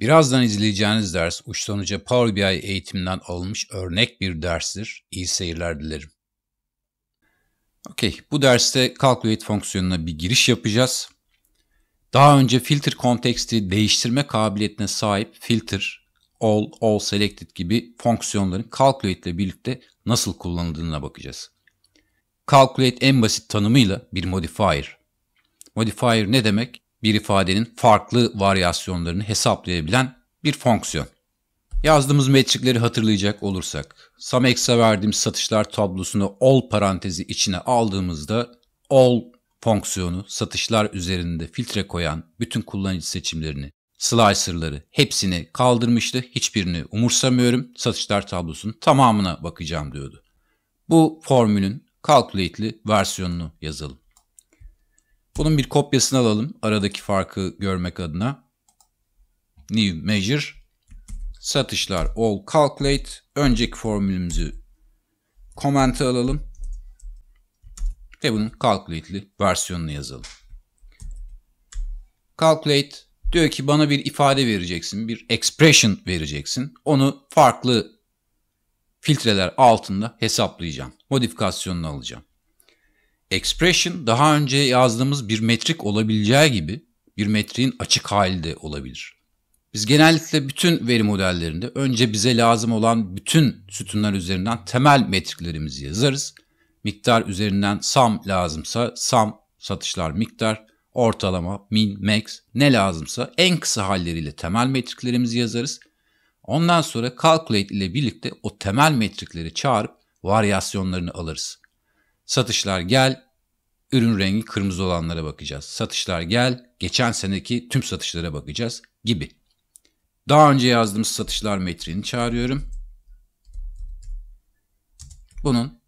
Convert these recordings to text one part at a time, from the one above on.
Birazdan izleyeceğiniz ders uçtan uca Power BI eğitiminden alınmış örnek bir derstir. İyi seyirler dilerim. Okey, bu derste calculate fonksiyonuna bir giriş yapacağız. Daha önce filter konteksti değiştirme kabiliyetine sahip filter, all, all selected gibi fonksiyonların calculate ile birlikte nasıl kullanıldığına bakacağız. Calculate en basit tanımıyla bir modifier. Modifier ne demek? bir ifadenin farklı varyasyonlarını hesaplayabilen bir fonksiyon. Yazdığımız metrikleri hatırlayacak olursak, Samex'e verdiğimiz satışlar tablosunu all parantezi içine aldığımızda all fonksiyonu satışlar üzerinde filtre koyan bütün kullanıcı seçimlerini, slicer'ları hepsini kaldırmıştı. Hiçbirini umursamıyorum. Satışlar tablosunun tamamına bakacağım diyordu. Bu formülün calculate'li versiyonunu yazalım. Bunun bir kopyasını alalım aradaki farkı görmek adına. New Measure. Satışlar All Calculate. Önceki formülümüzü comment'ı alalım. Ve bunun Calculate'li versiyonunu yazalım. Calculate diyor ki bana bir ifade vereceksin, bir expression vereceksin. Onu farklı filtreler altında hesaplayacağım. Modifikasyonunu alacağım. Expression daha önce yazdığımız bir metrik olabileceği gibi bir metriğin açık hali de olabilir. Biz genellikle bütün veri modellerinde önce bize lazım olan bütün sütunlar üzerinden temel metriklerimizi yazarız. Miktar üzerinden sum lazımsa sum, satışlar miktar, ortalama, min, max ne lazımsa en kısa halleriyle temel metriklerimizi yazarız. Ondan sonra calculate ile birlikte o temel metrikleri çağırıp varyasyonlarını alırız. Satışlar gel, ürün rengi kırmızı olanlara bakacağız. Satışlar gel, geçen seneki tüm satışlara bakacağız gibi. Daha önce yazdığımız satışlar metrini çağırıyorum. Bunun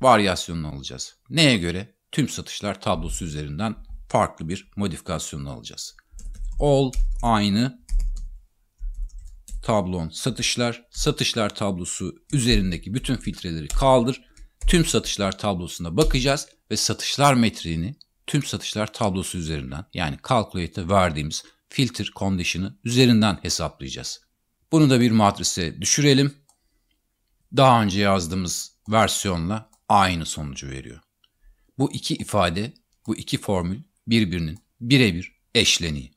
varyasyonunu alacağız. Neye göre? Tüm satışlar tablosu üzerinden farklı bir modifikasyonunu alacağız. All aynı tablon satışlar, satışlar tablosu üzerindeki bütün filtreleri kaldır tüm satışlar tablosuna bakacağız ve satışlar metriğini tüm satışlar tablosu üzerinden yani calculate'e verdiğimiz filter condition'ı üzerinden hesaplayacağız. Bunu da bir matrise düşürelim. Daha önce yazdığımız versiyonla aynı sonucu veriyor. Bu iki ifade, bu iki formül birbirinin birebir eşleniği.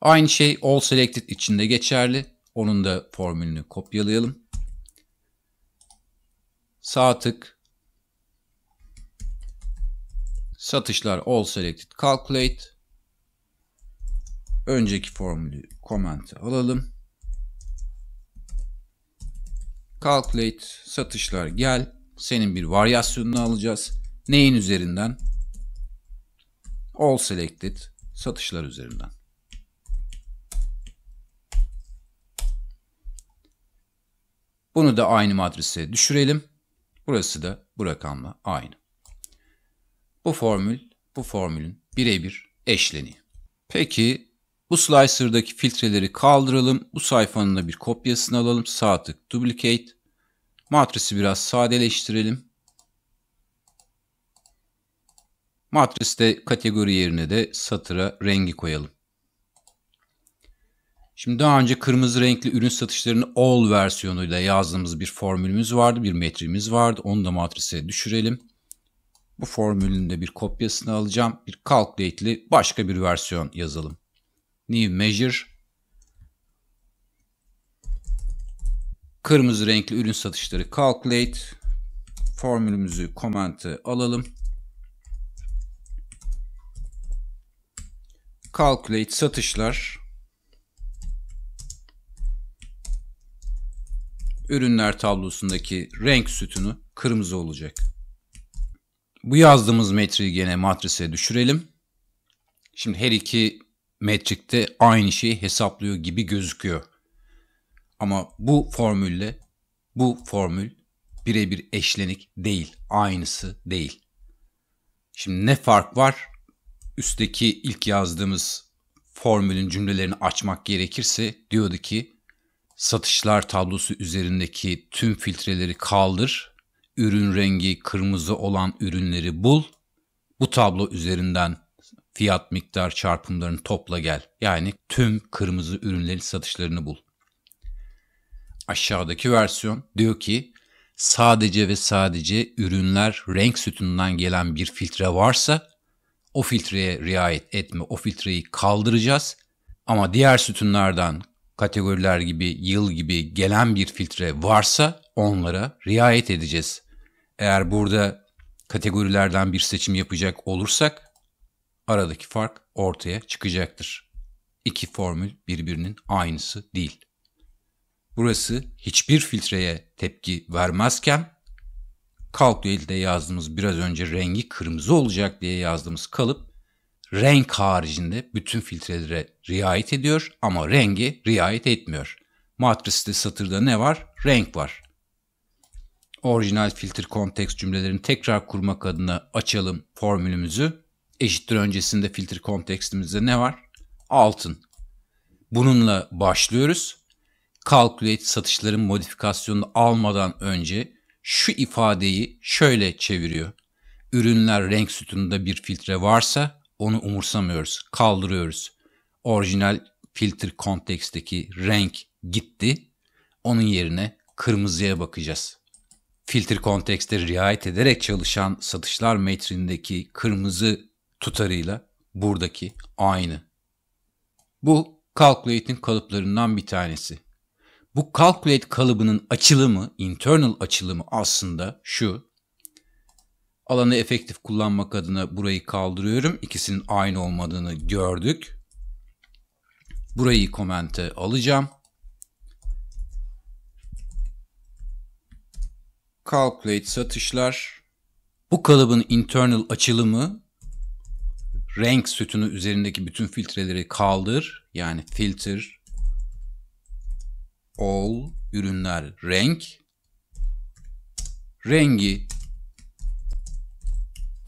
Aynı şey all selected içinde geçerli. Onun da formülünü kopyalayalım. Sağ tık. Satışlar all selected calculate. Önceki formülü komente alalım. Calculate satışlar gel. Senin bir varyasyonunu alacağız. Neyin üzerinden? All selected satışlar üzerinden. Bunu da aynı adrese düşürelim. Burası da bu rakamla aynı. Bu formül, bu formülün birebir eşleni. Peki bu slicer'daki filtreleri kaldıralım. Bu sayfanın da bir kopyasını alalım. Sağ tık duplicate. Matrisi biraz sadeleştirelim. Matriste kategori yerine de satıra rengi koyalım. Şimdi daha önce kırmızı renkli ürün satışlarını all versiyonuyla yazdığımız bir formülümüz vardı, bir metrimiz vardı. Onu da matrise düşürelim. Bu formülün de bir kopyasını alacağım. Bir calculate'li başka bir versiyon yazalım. New measure kırmızı renkli ürün satışları calculate formülümüzü koment'ı alalım. Calculate satışlar ürünler tablosundaki renk sütunu kırmızı olacak. Bu yazdığımız metriği gene matrise düşürelim. Şimdi her iki metrikte aynı şeyi hesaplıyor gibi gözüküyor. Ama bu formülle bu formül birebir eşlenik değil, aynısı değil. Şimdi ne fark var? Üstteki ilk yazdığımız formülün cümlelerini açmak gerekirse diyordu ki satışlar tablosu üzerindeki tüm filtreleri kaldır, ürün rengi kırmızı olan ürünleri bul, bu tablo üzerinden fiyat miktar çarpımlarını topla gel. Yani tüm kırmızı ürünlerin satışlarını bul. Aşağıdaki versiyon diyor ki sadece ve sadece ürünler renk sütunundan gelen bir filtre varsa o filtreye riayet etme, o filtreyi kaldıracağız. Ama diğer sütunlardan kategoriler gibi, yıl gibi gelen bir filtre varsa onlara riayet edeceğiz. Eğer burada kategorilerden bir seçim yapacak olursak aradaki fark ortaya çıkacaktır. İki formül birbirinin aynısı değil. Burası hiçbir filtreye tepki vermezken kalk yazdığımız biraz önce rengi kırmızı olacak diye yazdığımız kalıp renk haricinde bütün filtrelere riayet ediyor ama rengi riayet etmiyor. Matriste satırda ne var? Renk var. Orijinal filtre kontekst cümlelerini tekrar kurmak adına açalım formülümüzü. Eşittir öncesinde filtre kontekstimizde ne var? Altın. Bununla başlıyoruz. Calculate satışların modifikasyonunu almadan önce şu ifadeyi şöyle çeviriyor. Ürünler renk sütununda bir filtre varsa onu umursamıyoruz, kaldırıyoruz. Orijinal filter konteksteki renk gitti. Onun yerine kırmızıya bakacağız. Filter kontekste riayet ederek çalışan satışlar metrindeki kırmızı tutarıyla buradaki aynı. Bu Calculate'in kalıplarından bir tanesi. Bu Calculate kalıbının açılımı, internal açılımı aslında şu. Alanı efektif kullanmak adına burayı kaldırıyorum. İkisinin aynı olmadığını gördük. Burayı komente alacağım. Calculate satışlar. Bu kalıbın internal açılımı rank sütunu üzerindeki bütün filtreleri kaldır. Yani filter all ürünler renk. Rengi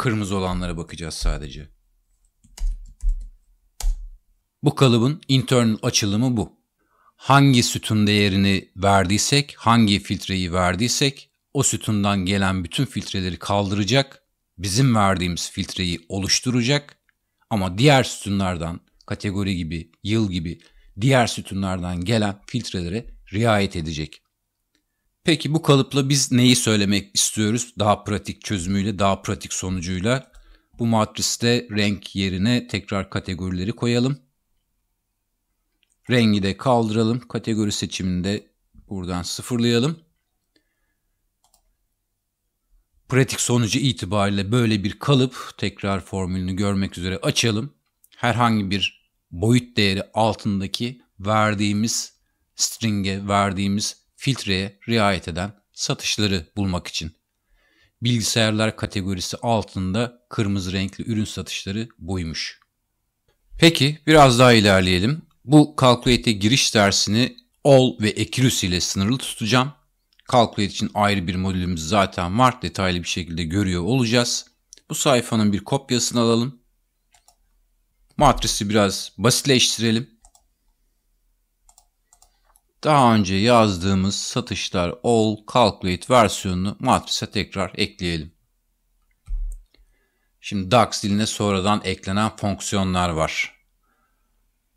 Kırmızı olanlara bakacağız sadece. Bu kalıbın internal açılımı bu. Hangi sütun değerini verdiysek, hangi filtreyi verdiysek o sütundan gelen bütün filtreleri kaldıracak, bizim verdiğimiz filtreyi oluşturacak ama diğer sütunlardan kategori gibi, yıl gibi diğer sütunlardan gelen filtrelere riayet edecek. Peki bu kalıpla biz neyi söylemek istiyoruz? Daha pratik çözümüyle, daha pratik sonucuyla bu matriste renk yerine tekrar kategorileri koyalım. Rengi de kaldıralım. Kategori seçiminde buradan sıfırlayalım. Pratik sonucu itibariyle böyle bir kalıp tekrar formülünü görmek üzere açalım. Herhangi bir boyut değeri altındaki verdiğimiz string'e verdiğimiz filtreye riayet eden satışları bulmak için. Bilgisayarlar kategorisi altında kırmızı renkli ürün satışları buymuş. Peki biraz daha ilerleyelim. Bu Calculate'e giriş dersini all ve eklus ile sınırlı tutacağım. Calculate için ayrı bir modülümüz zaten var. Detaylı bir şekilde görüyor olacağız. Bu sayfanın bir kopyasını alalım. Matrisi biraz basitleştirelim. Daha önce yazdığımız satışlar all calculate versiyonunu matrise tekrar ekleyelim. Şimdi DAX diline sonradan eklenen fonksiyonlar var.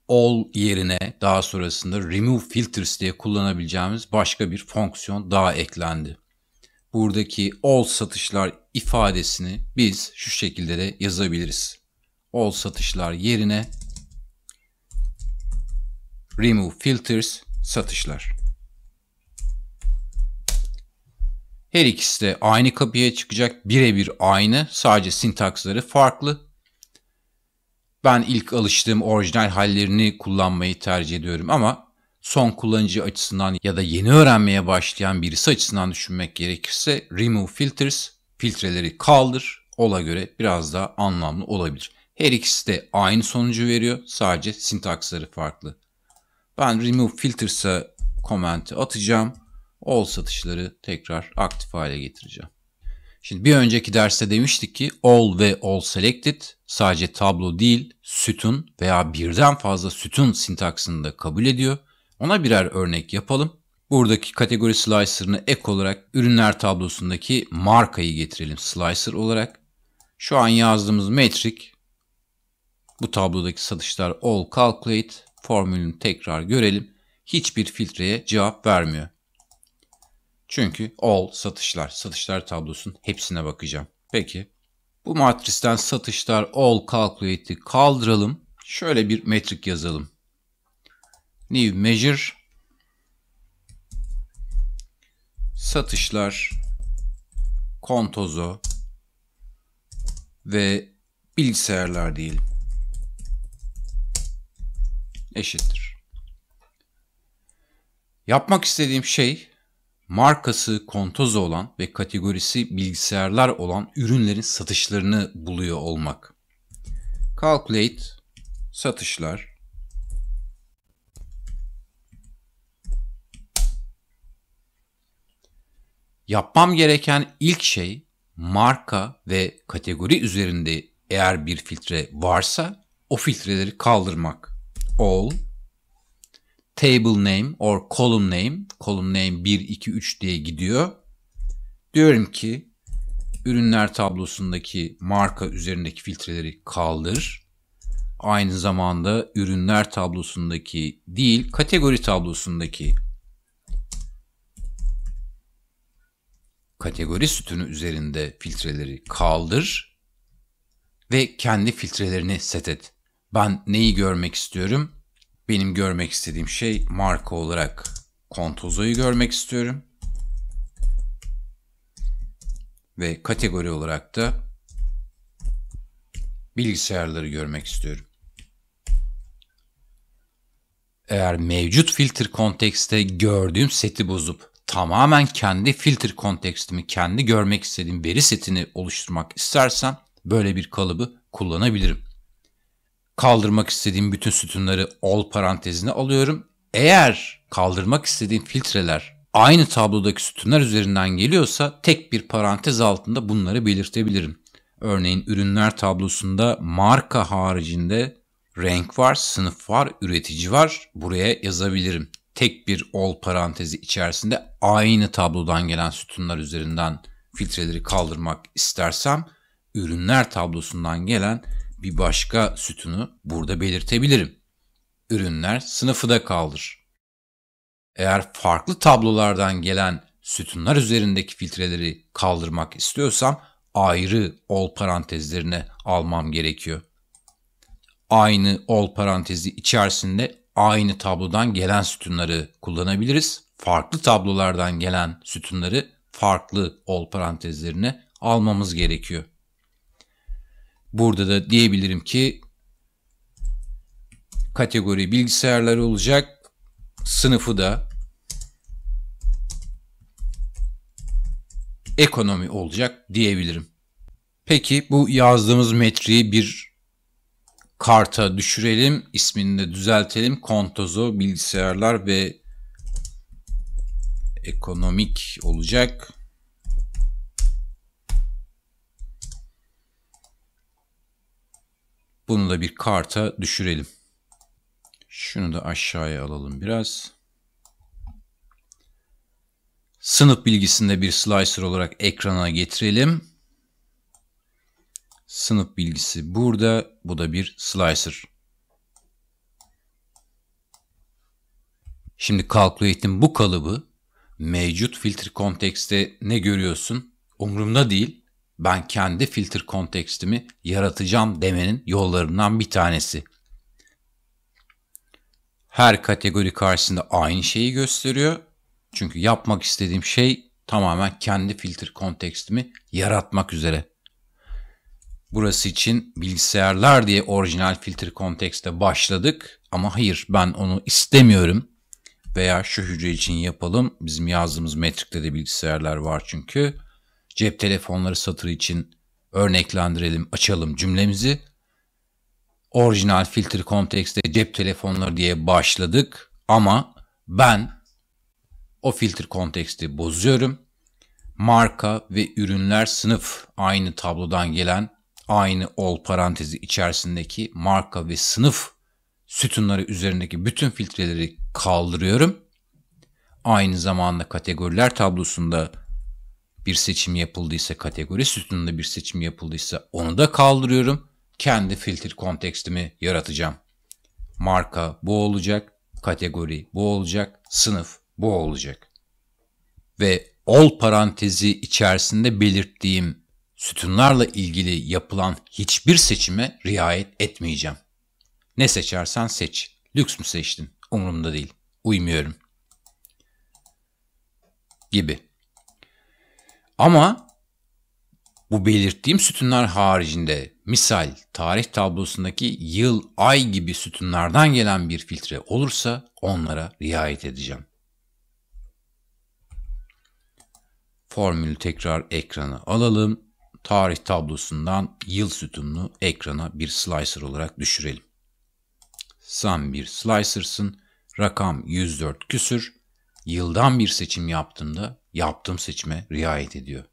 All yerine daha sonrasında remove filters diye kullanabileceğimiz başka bir fonksiyon daha eklendi. Buradaki all satışlar ifadesini biz şu şekilde de yazabiliriz. All satışlar yerine remove filters satışlar. Her ikisi de aynı kapıya çıkacak. Birebir aynı. Sadece sintaksları farklı. Ben ilk alıştığım orijinal hallerini kullanmayı tercih ediyorum ama son kullanıcı açısından ya da yeni öğrenmeye başlayan birisi açısından düşünmek gerekirse remove filters, filtreleri kaldır. Ola göre biraz daha anlamlı olabilir. Her ikisi de aynı sonucu veriyor. Sadece sintaksları farklı. Ben remove filters'a koment'i atacağım. All satışları tekrar aktif hale getireceğim. Şimdi bir önceki derste demiştik ki all ve all selected sadece tablo değil sütun veya birden fazla sütun sintaksını da kabul ediyor. Ona birer örnek yapalım. Buradaki kategori slicer'ını ek olarak ürünler tablosundaki markayı getirelim slicer olarak. Şu an yazdığımız metric bu tablodaki satışlar all calculate formülünü tekrar görelim. Hiçbir filtreye cevap vermiyor. Çünkü all satışlar, satışlar tablosunun hepsine bakacağım. Peki bu matristen satışlar all calculate'i kaldıralım. Şöyle bir metrik yazalım. New measure satışlar kontozo ve bilgisayarlar diyelim eşittir. Yapmak istediğim şey markası kontoz olan ve kategorisi bilgisayarlar olan ürünlerin satışlarını buluyor olmak. Calculate satışlar Yapmam gereken ilk şey marka ve kategori üzerinde eğer bir filtre varsa o filtreleri kaldırmak all table name or column name column name 1 2 3 diye gidiyor. Diyorum ki ürünler tablosundaki marka üzerindeki filtreleri kaldır. Aynı zamanda ürünler tablosundaki değil kategori tablosundaki kategori sütunu üzerinde filtreleri kaldır ve kendi filtrelerini set et. Ben neyi görmek istiyorum? Benim görmek istediğim şey marka olarak Contozo'yu görmek istiyorum. Ve kategori olarak da bilgisayarları görmek istiyorum. Eğer mevcut filter kontekste gördüğüm seti bozup tamamen kendi filter kontekstimi, kendi görmek istediğim veri setini oluşturmak istersen böyle bir kalıbı kullanabilirim kaldırmak istediğim bütün sütunları all parantezine alıyorum. Eğer kaldırmak istediğim filtreler aynı tablodaki sütunlar üzerinden geliyorsa tek bir parantez altında bunları belirtebilirim. Örneğin ürünler tablosunda marka haricinde renk var, sınıf var, üretici var. Buraya yazabilirim. Tek bir all parantezi içerisinde aynı tablodan gelen sütunlar üzerinden filtreleri kaldırmak istersem ürünler tablosundan gelen bir başka sütunu burada belirtebilirim. Ürünler sınıfı da kaldır. Eğer farklı tablolardan gelen sütunlar üzerindeki filtreleri kaldırmak istiyorsam ayrı ol parantezlerine almam gerekiyor. Aynı ol parantezi içerisinde aynı tablodan gelen sütunları kullanabiliriz. Farklı tablolardan gelen sütunları farklı ol parantezlerine almamız gerekiyor. Burada da diyebilirim ki kategori bilgisayarlar olacak. Sınıfı da ekonomi olacak diyebilirim. Peki bu yazdığımız metriği bir karta düşürelim. İsmini de düzeltelim. Kontozo bilgisayarlar ve ekonomik olacak. Bunu da bir karta düşürelim. Şunu da aşağıya alalım biraz. Sınıf bilgisinde bir slicer olarak ekrana getirelim. Sınıf bilgisi burada. Bu da bir slicer. Şimdi Calculate'in bu kalıbı mevcut filtre kontekste ne görüyorsun? Umurumda değil ben kendi filter kontekstimi yaratacağım demenin yollarından bir tanesi. Her kategori karşısında aynı şeyi gösteriyor. Çünkü yapmak istediğim şey tamamen kendi filter kontekstimi yaratmak üzere. Burası için bilgisayarlar diye orijinal filter kontekste başladık ama hayır ben onu istemiyorum veya şu hücre için yapalım. Bizim yazdığımız metrikte de bilgisayarlar var çünkü cep telefonları satırı için örneklendirelim, açalım cümlemizi. Orijinal filtre kontekste cep telefonları diye başladık ama ben o filtre konteksti bozuyorum. Marka ve ürünler sınıf aynı tablodan gelen aynı ol parantezi içerisindeki marka ve sınıf sütunları üzerindeki bütün filtreleri kaldırıyorum. Aynı zamanda kategoriler tablosunda bir seçim yapıldıysa kategori sütununda bir seçim yapıldıysa onu da kaldırıyorum. Kendi filtre kontekstimi yaratacağım. Marka bu olacak, kategori bu olacak, sınıf bu olacak. Ve ol parantezi içerisinde belirttiğim sütunlarla ilgili yapılan hiçbir seçime riayet etmeyeceğim. Ne seçersen seç. Lüks mü seçtin? Umurumda değil. Uymuyorum. Gibi. Ama bu belirttiğim sütunlar haricinde misal tarih tablosundaki yıl, ay gibi sütunlardan gelen bir filtre olursa onlara riayet edeceğim. Formülü tekrar ekrana alalım. Tarih tablosundan yıl sütununu ekrana bir slicer olarak düşürelim. Sen bir slicer'sın. Rakam 104 küsür. Yıldan bir seçim yaptığımda yaptığım seçime riayet ediyor.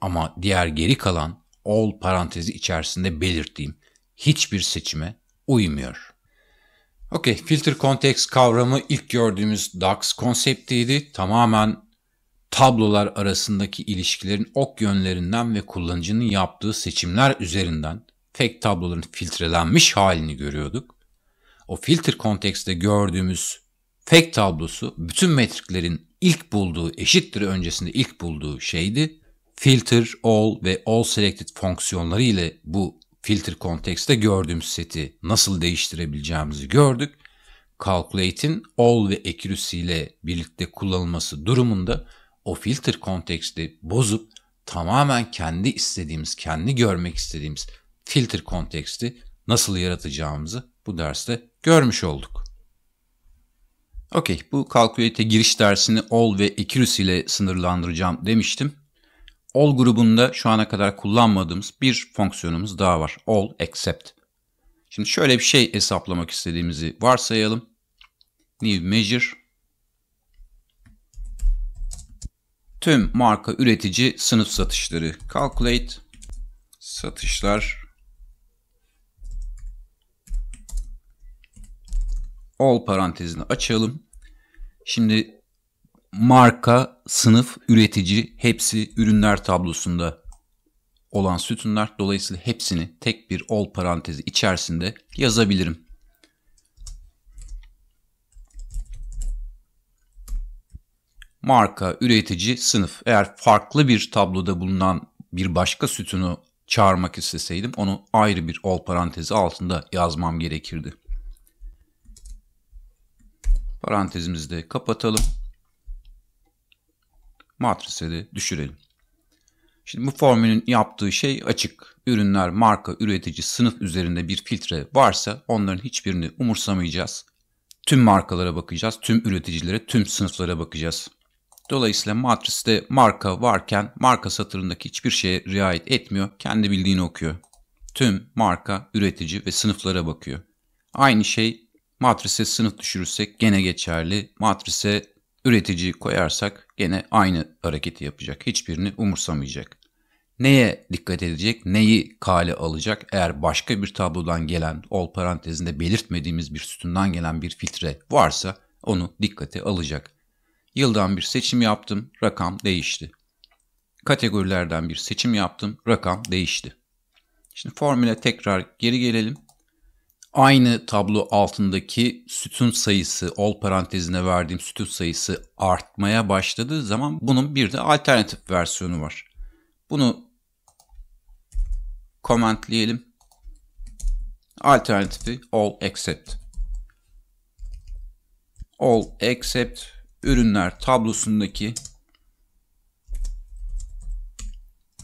Ama diğer geri kalan all parantezi içerisinde belirttiğim hiçbir seçime uymuyor. Okey, filter context kavramı ilk gördüğümüz DAX konseptiydi. Tamamen tablolar arasındaki ilişkilerin ok yönlerinden ve kullanıcının yaptığı seçimler üzerinden fake tabloların filtrelenmiş halini görüyorduk. O filter kontekste gördüğümüz fake tablosu bütün metriklerin ilk bulduğu eşittir öncesinde ilk bulduğu şeydi. Filter, all ve all selected fonksiyonları ile bu filter kontekste gördüğümüz seti nasıl değiştirebileceğimizi gördük. Calculate'in all ve accuracy ile birlikte kullanılması durumunda o filter konteksti bozup tamamen kendi istediğimiz, kendi görmek istediğimiz filter konteksti nasıl yaratacağımızı bu derste görmüş olduk. Okey, bu kalkülete giriş dersini ol ve ekürüs ile sınırlandıracağım demiştim. Ol grubunda şu ana kadar kullanmadığımız bir fonksiyonumuz daha var. All except. Şimdi şöyle bir şey hesaplamak istediğimizi varsayalım. New measure. Tüm marka üretici sınıf satışları. Calculate. Satışlar. all parantezini açalım. Şimdi marka, sınıf, üretici hepsi ürünler tablosunda olan sütunlar. Dolayısıyla hepsini tek bir ol parantezi içerisinde yazabilirim. Marka, üretici, sınıf. Eğer farklı bir tabloda bulunan bir başka sütunu çağırmak isteseydim onu ayrı bir ol parantezi altında yazmam gerekirdi. Parantezimizi de kapatalım. Matrise de düşürelim. Şimdi bu formülün yaptığı şey açık. Ürünler, marka, üretici, sınıf üzerinde bir filtre varsa onların hiçbirini umursamayacağız. Tüm markalara bakacağız, tüm üreticilere, tüm sınıflara bakacağız. Dolayısıyla matriste marka varken marka satırındaki hiçbir şeye riayet etmiyor. Kendi bildiğini okuyor. Tüm marka, üretici ve sınıflara bakıyor. Aynı şey Matrise sınıf düşürürsek gene geçerli. Matrise üretici koyarsak gene aynı hareketi yapacak. Hiçbirini umursamayacak. Neye dikkat edecek, neyi kale alacak eğer başka bir tablodan gelen, ol parantezinde belirtmediğimiz bir sütundan gelen bir filtre varsa onu dikkate alacak. Yıldan bir seçim yaptım, rakam değişti. Kategorilerden bir seçim yaptım, rakam değişti. Şimdi formüle tekrar geri gelelim. Aynı tablo altındaki sütun sayısı, ol parantezine verdiğim sütun sayısı artmaya başladığı zaman bunun bir de alternatif versiyonu var. Bunu commentleyelim. Alternatifi all except. All except ürünler tablosundaki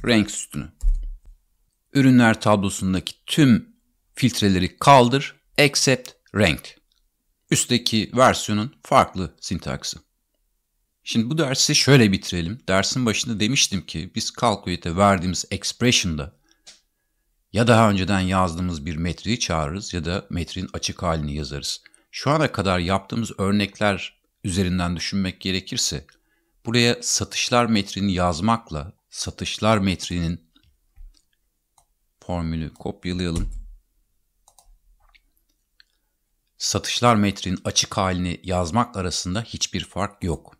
renk sütunu. Ürünler tablosundaki tüm filtreleri kaldır, accept, renk. Üstteki versiyonun farklı sintaksı. Şimdi bu dersi şöyle bitirelim. Dersin başında demiştim ki biz Calculate'e verdiğimiz expression'da ya daha önceden yazdığımız bir metriği çağırırız ya da metrin açık halini yazarız. Şu ana kadar yaptığımız örnekler üzerinden düşünmek gerekirse buraya satışlar metrini yazmakla satışlar metrinin formülü kopyalayalım satışlar metrinin açık halini yazmak arasında hiçbir fark yok.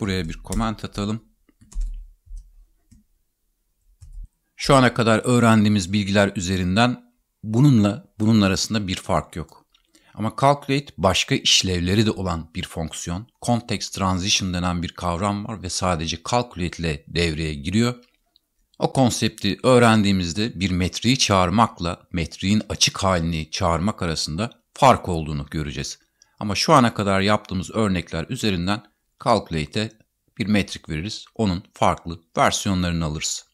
Buraya bir koment atalım. Şu ana kadar öğrendiğimiz bilgiler üzerinden bununla bunun arasında bir fark yok. Ama calculate başka işlevleri de olan bir fonksiyon. Context transition denen bir kavram var ve sadece calculate ile devreye giriyor. O konsepti öğrendiğimizde bir metriği çağırmakla metriğin açık halini çağırmak arasında fark olduğunu göreceğiz. Ama şu ana kadar yaptığımız örnekler üzerinden Calculate'e bir metrik veririz, onun farklı versiyonlarını alırız.